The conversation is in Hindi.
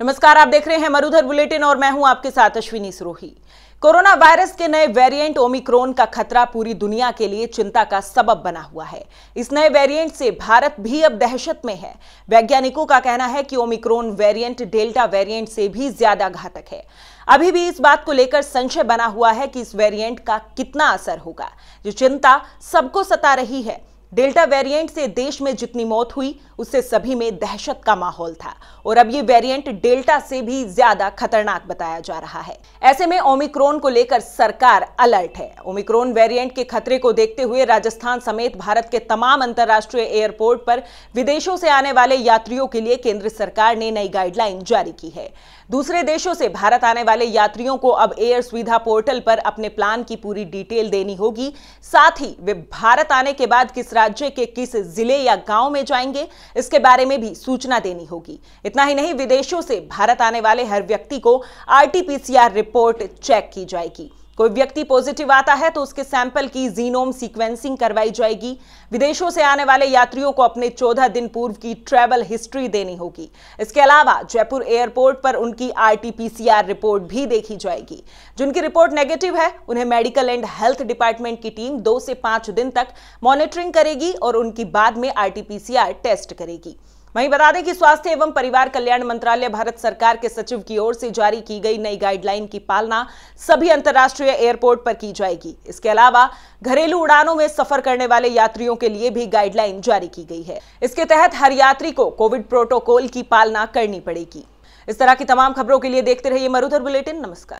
नमस्कार आप देख रहे हैं मरुधर बुलेटिन और मैं हूं आपके साथ अश्विनी सुरोही कोरोना वायरस के नए वेरिएंट ओमिक्रोन का खतरा पूरी दुनिया के लिए चिंता का सबब बना हुआ है इस नए वेरिएंट से भारत भी अब दहशत में है वैज्ञानिकों का कहना है कि ओमिक्रोन वेरिएंट डेल्टा वेरिएंट से भी ज्यादा घातक है अभी भी इस बात को लेकर संशय बना हुआ है कि इस वेरियंट का कितना असर होगा जो चिंता सबको सता रही है डेल्टा वेरिएंट से देश में जितनी मौत हुई उससे सभी में दहशत का माहौल था और अब ये वेरिएंट डेल्टा से भी ज्यादा खतरनाक बताया जा रहा है ऐसे में ओमिक्रोन को लेकर सरकार अलर्ट है ओमिक्रोन वेरिएंट के खतरे को देखते हुए राजस्थान समेत भारत के तमाम अंतर्राष्ट्रीय एयरपोर्ट पर विदेशों से आने वाले यात्रियों के लिए केंद्र सरकार ने नई गाइडलाइन जारी की है दूसरे देशों से भारत आने वाले यात्रियों को अब एयर सुविधा पोर्टल पर अपने प्लान की पूरी डिटेल देनी होगी साथ ही वे भारत आने के बाद किस राज्य के किस जिले या गांव में जाएंगे इसके बारे में भी सूचना देनी होगी इतना ही नहीं विदेशों से भारत आने वाले हर व्यक्ति को आरटीपीसीआर रिपोर्ट चेक की जाएगी कोई व्यक्ति पॉजिटिव आता है तो उसके सैंपल की जीनोम सीक्वेंसिंग करवाई जाएगी विदेशों से आने वाले यात्रियों को अपने 14 दिन पूर्व की ट्रैवल हिस्ट्री देनी होगी इसके अलावा जयपुर एयरपोर्ट पर उनकी आरटीपीसीआर रिपोर्ट भी देखी जाएगी जिनकी रिपोर्ट नेगेटिव है उन्हें मेडिकल एंड हेल्थ डिपार्टमेंट की टीम दो से पांच दिन तक मॉनिटरिंग करेगी और उनकी बाद में आरटीपीसीआर टेस्ट करेगी वहीं बता दें कि स्वास्थ्य एवं परिवार कल्याण मंत्रालय भारत सरकार के सचिव की ओर से जारी की गई नई गाइडलाइन की पालना सभी अंतर्राष्ट्रीय एयरपोर्ट पर की जाएगी इसके अलावा घरेलू उड़ानों में सफर करने वाले यात्रियों के लिए भी गाइडलाइन जारी की गई है इसके तहत हर यात्री को कोविड प्रोटोकॉल की पालना करनी पड़ेगी इस तरह की तमाम खबरों के लिए देखते रहिए मरुधर बुलेटिन नमस्कार